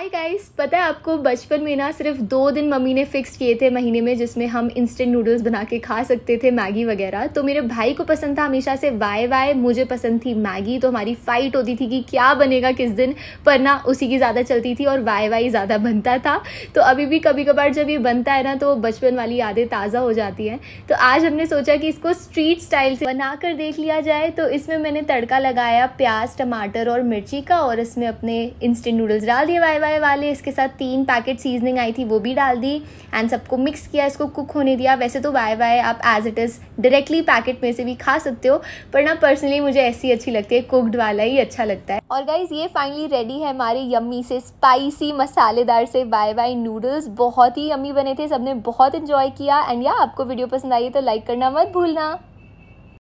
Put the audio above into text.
hi guys पता है आपको बचपन में ना सिर्फ दो दिन मम्मी ने फिक्स किए थे महीने में जिसमें हम इंस्टेंट नूडल्स बना के खा सकते थे मैगी वगैरह तो मेरे भाई को पसंद था हमेशा से वाई वाई मुझे पसंद थी मैगी तो हमारी फाइट होती थी कि क्या बनेगा किस दिन पर ना उसी की ज़्यादा चलती थी और वाई वाई ज़्यादा बनता था तो अभी भी कभी कभार जब ये बनता है ना तो बचपन वाली यादें ताज़ा हो जाती हैं तो आज हमने सोचा कि इसको स्ट्रीट स्टाइल से बना कर देख लिया जाए तो इसमें मैंने तड़का लगाया प्याज टमाटर और मिर्ची का और इसमें अपने इंस्टेंट नूडल्स डाल दिए वाई वाई पाए वाले इसके साथ तीन पैकेट सीजनिंग आई थी वो भी डाल दी एंड सबको मिक्स किया इसको कुक होने दिया वैसे तो बाय बाय आप as it is directly packet में से भी खा सकते हो पर ना पर्सनली मुझे ऐसी अच्छी लगती है कुकड वाला ही अच्छा लगता है और गाइज ये फाइनली रेडी है हमारे यम्मी से स्पाइसी मसालेदार से बाय बाय नूडल्स बहुत ही यम्मी बने थे सबने बहुत इन्जॉय किया एंड या आपको वीडियो पसंद आई तो लाइक करना मत भूलना